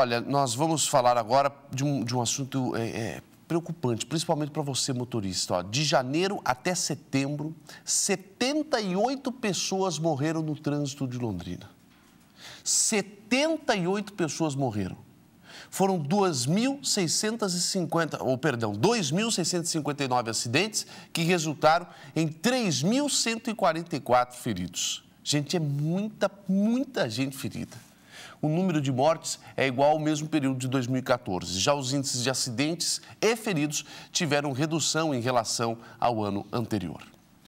Olha, nós vamos falar agora de um, de um assunto é, é, preocupante, principalmente para você, motorista. Ó. De janeiro até setembro, 78 pessoas morreram no trânsito de Londrina. 78 pessoas morreram. Foram 2.650, ou perdão, 2.659 acidentes que resultaram em 3.144 feridos. Gente, é muita, muita gente ferida o número de mortes é igual ao mesmo período de 2014. Já os índices de acidentes e feridos tiveram redução em relação ao ano anterior.